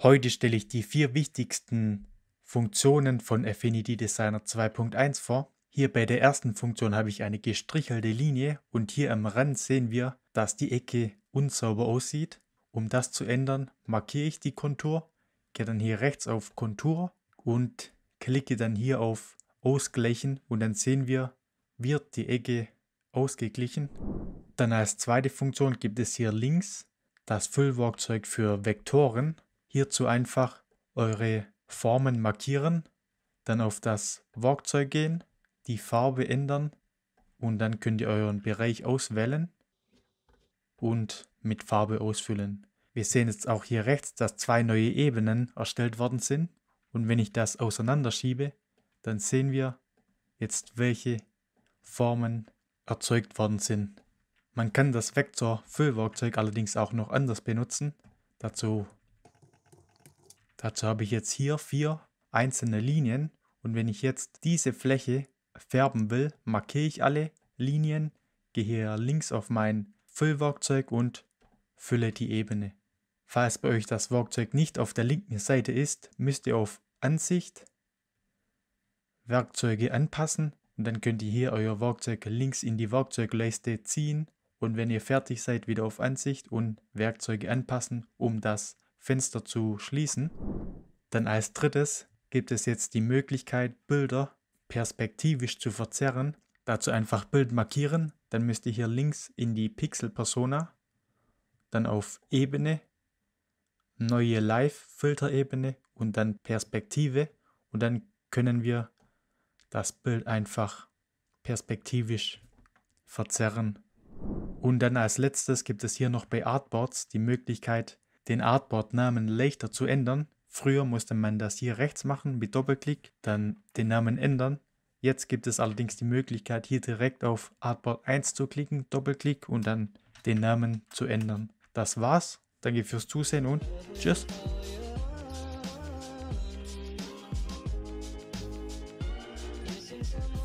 Heute stelle ich die vier wichtigsten Funktionen von Affinity Designer 2.1 vor. Hier bei der ersten Funktion habe ich eine gestrichelte Linie und hier am Rand sehen wir, dass die Ecke unsauber aussieht. Um das zu ändern, markiere ich die Kontur, gehe dann hier rechts auf Kontur und klicke dann hier auf Ausgleichen und dann sehen wir, wird die Ecke ausgeglichen. Dann als zweite Funktion gibt es hier links das Füllwerkzeug für Vektoren. Hierzu einfach eure Formen markieren, dann auf das Werkzeug gehen, die Farbe ändern und dann könnt ihr euren Bereich auswählen und mit Farbe ausfüllen. Wir sehen jetzt auch hier rechts, dass zwei neue Ebenen erstellt worden sind und wenn ich das auseinanderschiebe, dann sehen wir jetzt, welche Formen erzeugt worden sind. Man kann das Vektor-Füllwerkzeug allerdings auch noch anders benutzen. Dazu Dazu habe ich jetzt hier vier einzelne Linien und wenn ich jetzt diese Fläche färben will, markiere ich alle Linien, gehe hier links auf mein Füllwerkzeug und fülle die Ebene. Falls bei euch das Werkzeug nicht auf der linken Seite ist, müsst ihr auf Ansicht, Werkzeuge anpassen und dann könnt ihr hier euer Werkzeug links in die Werkzeugleiste ziehen und wenn ihr fertig seid wieder auf Ansicht und Werkzeuge anpassen, um das Fenster zu schließen. Dann als drittes gibt es jetzt die Möglichkeit, Bilder perspektivisch zu verzerren. Dazu einfach Bild markieren, dann müsst ihr hier links in die Pixel Persona, dann auf Ebene, neue Live-Filterebene und dann Perspektive und dann können wir das Bild einfach perspektivisch verzerren. Und dann als letztes gibt es hier noch bei Artboards die Möglichkeit, den Artboard-Namen leichter zu ändern. Früher musste man das hier rechts machen mit Doppelklick, dann den Namen ändern. Jetzt gibt es allerdings die Möglichkeit, hier direkt auf Artboard 1 zu klicken, Doppelklick und dann den Namen zu ändern. Das war's. Danke fürs Zusehen und tschüss. Thank